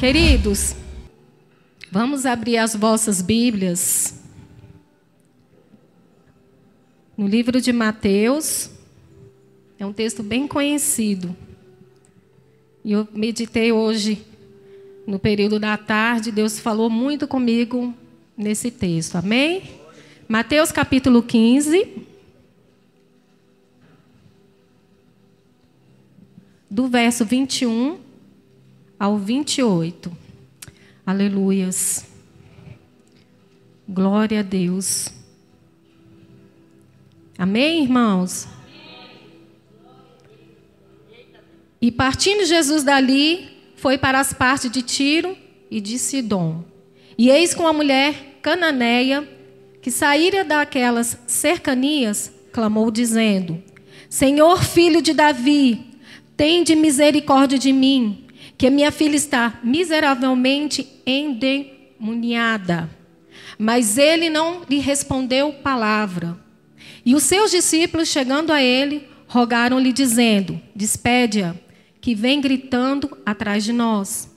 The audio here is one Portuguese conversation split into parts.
Queridos, vamos abrir as vossas Bíblias. No livro de Mateus, é um texto bem conhecido. E eu meditei hoje, no período da tarde, Deus falou muito comigo nesse texto. Amém? Mateus capítulo 15. Do verso 21 ao 28. Aleluias. Glória a Deus. Amém, irmãos? E partindo Jesus dali, foi para as partes de Tiro e de Sidom. E eis com a mulher cananeia, que saíra daquelas cercanias, clamou, dizendo: Senhor, filho de Davi, tende misericórdia de mim que a minha filha está miseravelmente endemoniada. Mas ele não lhe respondeu palavra. E os seus discípulos, chegando a ele, rogaram-lhe, dizendo: Despede-a, que vem gritando atrás de nós.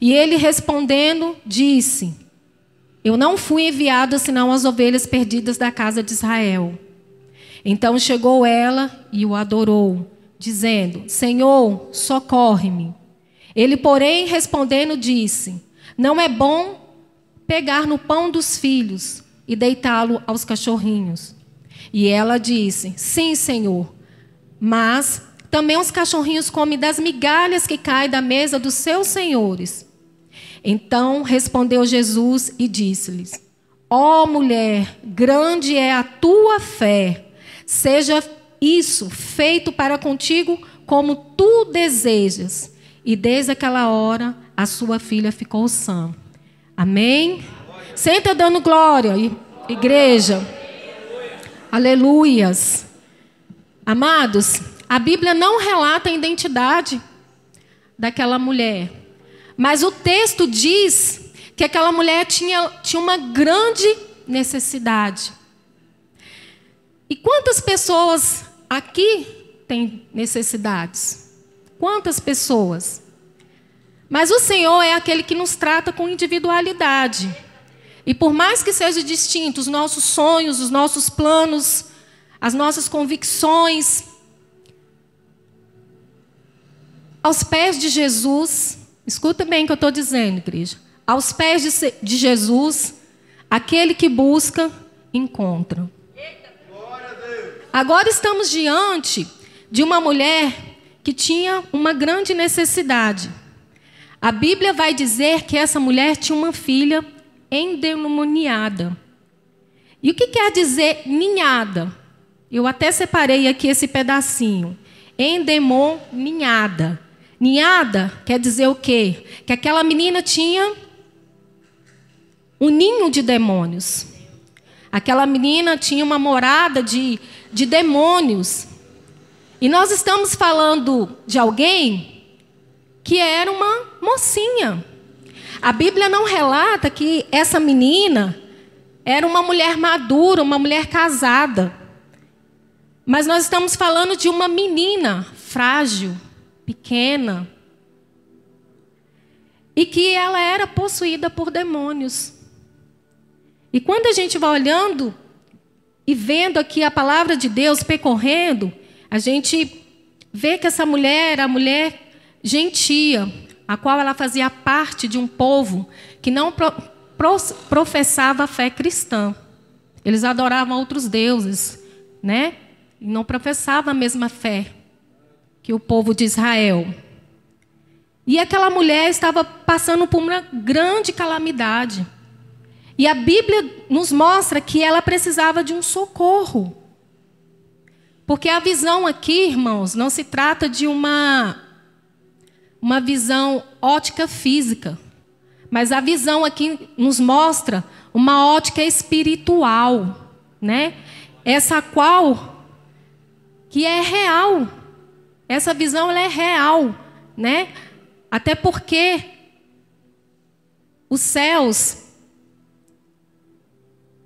E ele respondendo, disse: Eu não fui enviado senão as ovelhas perdidas da casa de Israel. Então chegou ela e o adorou, dizendo: Senhor, socorre-me. Ele, porém, respondendo, disse: Não é bom pegar no pão dos filhos e deitá-lo aos cachorrinhos. E ela disse: Sim, Senhor, mas também os cachorrinhos comem das migalhas que caem da mesa dos seus senhores. Então respondeu Jesus e disse-lhes: Ó oh, mulher, grande é a tua fé. Seja isso feito para contigo como tu desejas. E desde aquela hora, a sua filha ficou sã. Amém? Senta dando glória, igreja. Aleluias. Amados, a Bíblia não relata a identidade daquela mulher. Mas o texto diz que aquela mulher tinha, tinha uma grande necessidade. E quantas pessoas aqui têm necessidades? Quantas pessoas? Mas o Senhor é aquele que nos trata com individualidade. E por mais que sejam distintos os nossos sonhos, os nossos planos, as nossas convicções, aos pés de Jesus, escuta bem o que eu estou dizendo, igreja. Aos pés de, de Jesus, aquele que busca, encontra. Agora estamos diante de uma mulher que tinha uma grande necessidade. A Bíblia vai dizer que essa mulher tinha uma filha endemoniada. E o que quer dizer ninhada? Eu até separei aqui esse pedacinho. Endemoniada. Ninhada quer dizer o quê? Que aquela menina tinha um ninho de demônios. Aquela menina tinha uma morada de, de demônios. E nós estamos falando de alguém que era uma mocinha. A Bíblia não relata que essa menina era uma mulher madura, uma mulher casada. Mas nós estamos falando de uma menina frágil, pequena, e que ela era possuída por demônios. E quando a gente vai olhando e vendo aqui a palavra de Deus percorrendo, a gente vê que essa mulher era mulher gentia, a qual ela fazia parte de um povo que não pro, pro, professava a fé cristã. Eles adoravam outros deuses, né? E não professava a mesma fé que o povo de Israel. E aquela mulher estava passando por uma grande calamidade. E a Bíblia nos mostra que ela precisava de um socorro. Porque a visão aqui, irmãos, não se trata de uma uma visão ótica física, mas a visão aqui nos mostra uma ótica espiritual, né? Essa qual que é real. Essa visão é real, né? Até porque os céus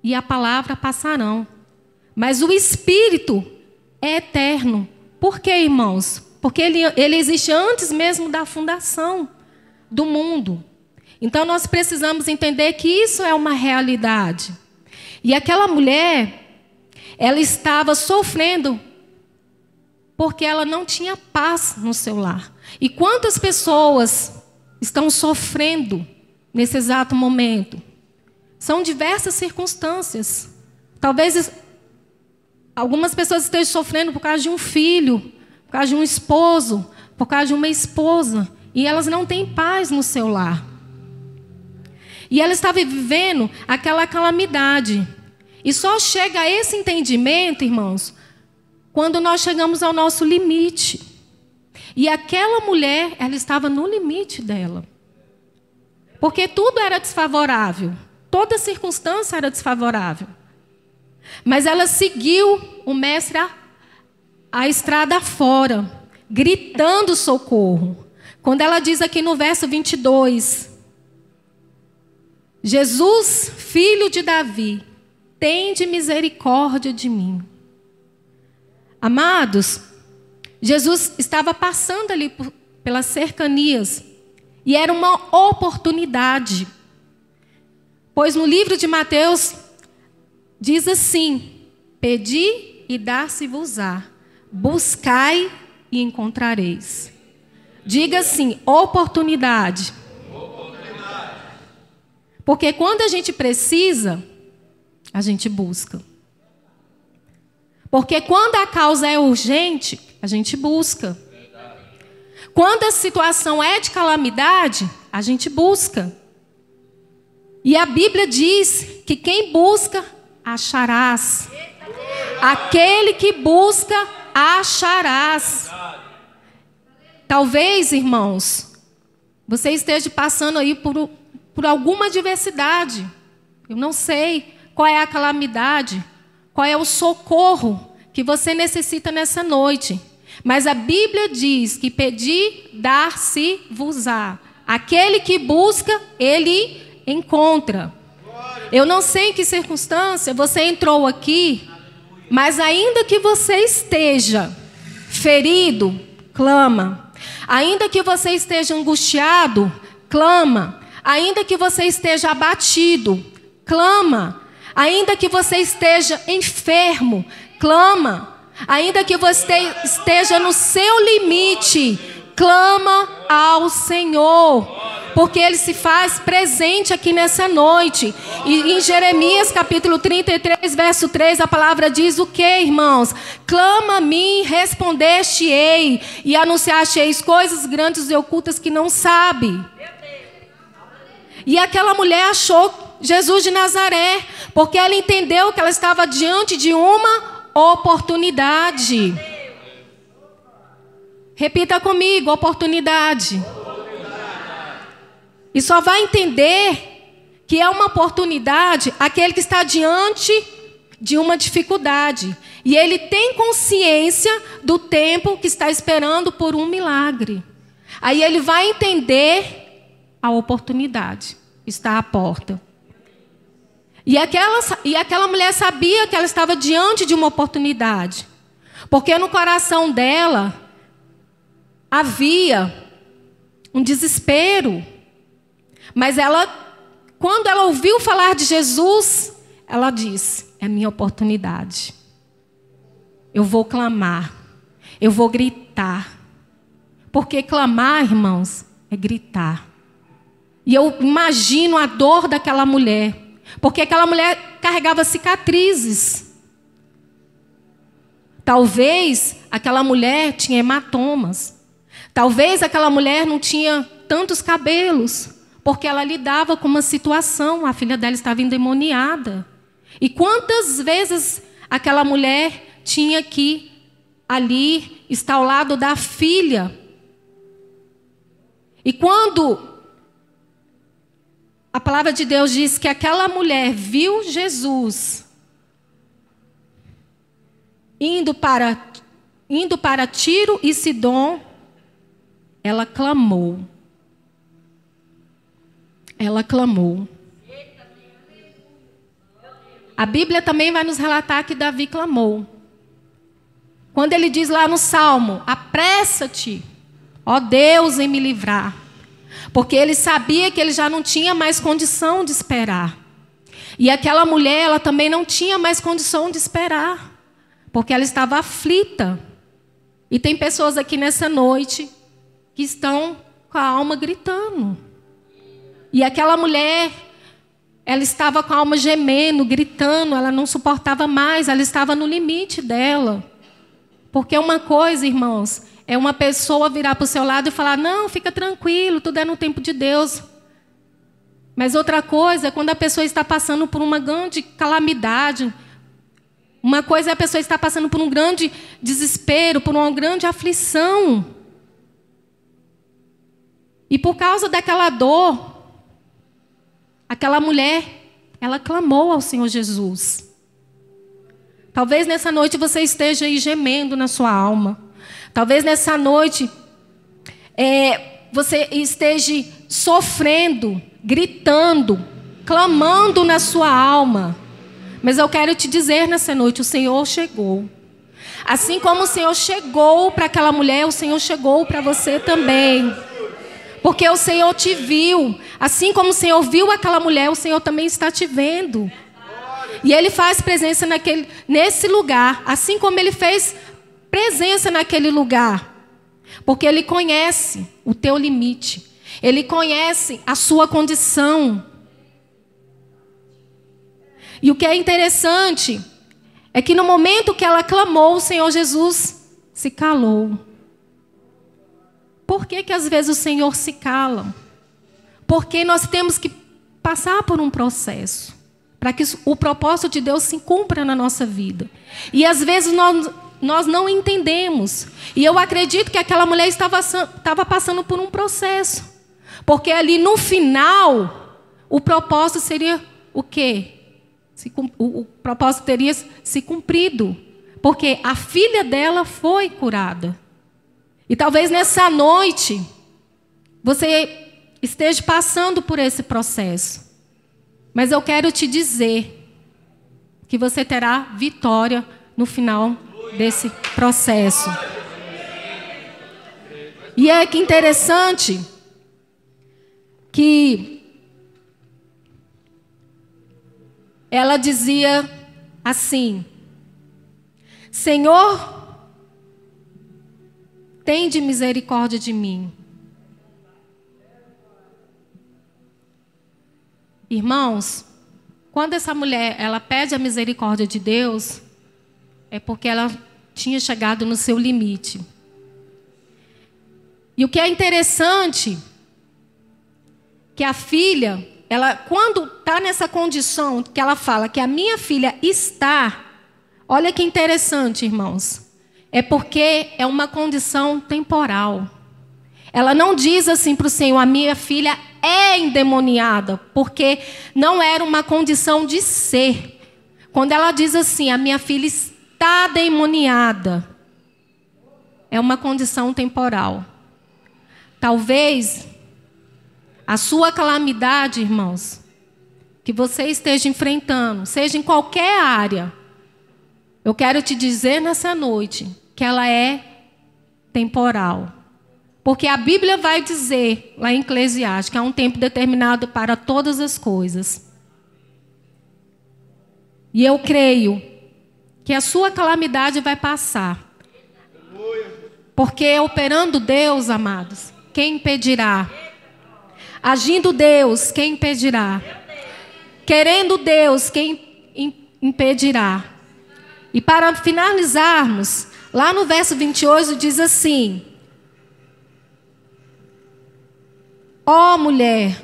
e a palavra passarão, mas o espírito é eterno. Por que, irmãos? Porque ele, ele existe antes mesmo da fundação do mundo. Então nós precisamos entender que isso é uma realidade. E aquela mulher, ela estava sofrendo porque ela não tinha paz no seu lar. E quantas pessoas estão sofrendo nesse exato momento? São diversas circunstâncias. Talvez Algumas pessoas estejam sofrendo por causa de um filho, por causa de um esposo, por causa de uma esposa, e elas não têm paz no seu lar. E ela está vivendo aquela calamidade. E só chega a esse entendimento, irmãos, quando nós chegamos ao nosso limite. E aquela mulher, ela estava no limite dela. Porque tudo era desfavorável. Toda circunstância era desfavorável. Mas ela seguiu o mestre a, a estrada fora, gritando socorro. Quando ela diz aqui no verso 22, Jesus, filho de Davi, tende misericórdia de mim. Amados, Jesus estava passando ali por, pelas cercanias e era uma oportunidade. Pois no livro de Mateus, Diz assim: Pedi e dar-se-vos-á, buscai e encontrareis. Diga assim: oportunidade. oportunidade. Porque quando a gente precisa, a gente busca. Porque quando a causa é urgente, a gente busca. Quando a situação é de calamidade, a gente busca. E a Bíblia diz que quem busca acharás. Aquele que busca, acharás. Talvez, irmãos, você esteja passando aí por, por alguma adversidade. Eu não sei qual é a calamidade, qual é o socorro que você necessita nessa noite. Mas a Bíblia diz que pedir, dar-se-vos-á. Aquele que busca, ele encontra. Eu não sei em que circunstância você entrou aqui, mas ainda que você esteja ferido, clama. Ainda que você esteja angustiado, clama. Ainda que você esteja abatido, clama. Ainda que você esteja enfermo, clama. Ainda que você esteja no seu limite, clama ao Senhor, porque ele se faz presente aqui nessa noite. E em Jeremias capítulo 33, verso 3, a palavra diz o que, irmãos? Clama a mim, respondeste-ei, e anunciasteis coisas grandes e ocultas que não sabe. E aquela mulher achou Jesus de Nazaré, porque ela entendeu que ela estava diante de uma oportunidade. Repita comigo: oportunidade. E só vai entender que é uma oportunidade aquele que está diante de uma dificuldade. E ele tem consciência do tempo que está esperando por um milagre. Aí ele vai entender a oportunidade está à porta. E aquela, e aquela mulher sabia que ela estava diante de uma oportunidade. Porque no coração dela, havia um desespero. Mas ela, quando ela ouviu falar de Jesus, ela disse: É minha oportunidade. Eu vou clamar, eu vou gritar. Porque clamar, irmãos, é gritar. E eu imagino a dor daquela mulher, porque aquela mulher carregava cicatrizes. Talvez aquela mulher tinha hematomas. Talvez aquela mulher não tinha tantos cabelos, porque ela lidava com uma situação, a filha dela estava endemoniada. E quantas vezes aquela mulher tinha que ali estar ao lado da filha? E quando a palavra de Deus diz que aquela mulher viu Jesus indo para indo para Tiro e Sidom, ela clamou. Ela clamou. A Bíblia também vai nos relatar que Davi clamou. Quando ele diz lá no Salmo: Apressa-te, ó Deus, em me livrar. Porque ele sabia que ele já não tinha mais condição de esperar. E aquela mulher, ela também não tinha mais condição de esperar. Porque ela estava aflita. E tem pessoas aqui nessa noite que estão com a alma gritando. E aquela mulher, ela estava com a alma gemendo, gritando, ela não suportava mais, ela estava no limite dela. Porque uma coisa, irmãos, é uma pessoa virar para o seu lado e falar: não, fica tranquilo, tudo é no tempo de Deus. Mas outra coisa é quando a pessoa está passando por uma grande calamidade. Uma coisa é a pessoa estar passando por um grande desespero, por uma grande aflição. E por causa daquela dor, aquela mulher, ela clamou ao Senhor Jesus. Talvez nessa noite você esteja aí gemendo na sua alma. Talvez nessa noite é, você esteja sofrendo, gritando, clamando na sua alma. Mas eu quero te dizer nessa noite: o Senhor chegou. Assim como o Senhor chegou para aquela mulher, o Senhor chegou para você também. Porque o Senhor te viu. Assim como o Senhor viu aquela mulher, o Senhor também está te vendo. E Ele faz presença naquele, nesse lugar, assim como Ele fez presença naquele lugar. Porque Ele conhece o teu limite. Ele conhece a sua condição. E o que é interessante é que no momento que ela clamou, o Senhor Jesus se calou. Por que, que às vezes o Senhor se cala? Porque nós temos que passar por um processo para que o propósito de Deus se cumpra na nossa vida. E às vezes nós, nós não entendemos. E eu acredito que aquela mulher estava, estava passando por um processo. Porque ali no final, o propósito seria o quê? Se, o, o propósito teria se cumprido. Porque a filha dela foi curada. E talvez nessa noite você esteja passando por esse processo. Mas eu quero te dizer que você terá vitória no final desse processo. E é que interessante que ela dizia assim: Senhor, Tende misericórdia de mim. Irmãos, quando essa mulher ela pede a misericórdia de Deus, é porque ela tinha chegado no seu limite. E o que é interessante, que a filha, ela quando está nessa condição que ela fala que a minha filha está, olha que interessante, irmãos é porque é uma condição temporal. Ela não diz assim para o Senhor: a minha filha é endemoniada, porque não era uma condição de ser. Quando ela diz assim: a minha filha está demoniada, é uma condição temporal. Talvez a sua calamidade, irmãos, que você esteja enfrentando, seja em qualquer área, eu quero te dizer nessa noite que ela é temporal. Porque a Bíblia vai dizer, lá em Eclesiastes, que há um tempo determinado para todas as coisas. E eu creio que a sua calamidade vai passar. Porque operando Deus, amados, quem impedirá? Agindo Deus, quem impedirá? Querendo Deus, quem impedirá? E para finalizarmos, Lá no verso 28 diz assim: Ó oh, mulher,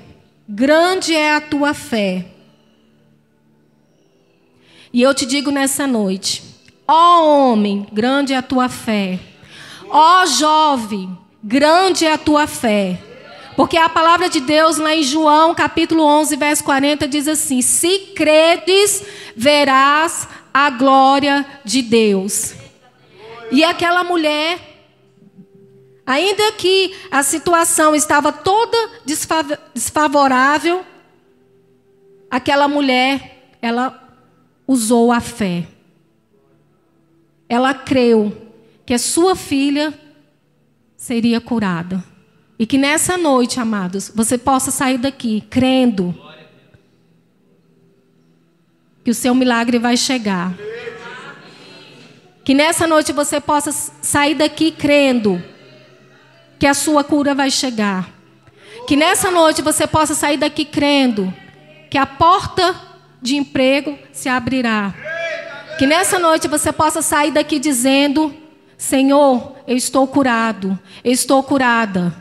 grande é a tua fé. E eu te digo nessa noite: Ó oh, homem, grande é a tua fé. Ó oh, jovem, grande é a tua fé. Porque a palavra de Deus lá em João, capítulo 11, verso 40, diz assim: Se credes, verás a glória de Deus. E aquela mulher, ainda que a situação estava toda desfavorável, aquela mulher, ela usou a fé. Ela creu que a sua filha seria curada. E que nessa noite, amados, você possa sair daqui crendo que o seu milagre vai chegar. Que nessa noite você possa sair daqui crendo que a sua cura vai chegar. Que nessa noite você possa sair daqui crendo que a porta de emprego se abrirá. Que nessa noite você possa sair daqui dizendo: Senhor, eu estou curado, eu estou curada.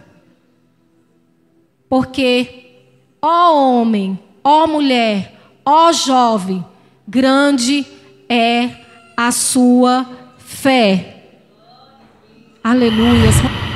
Porque, ó homem, ó mulher, ó jovem, grande é a sua fé. Aleluia.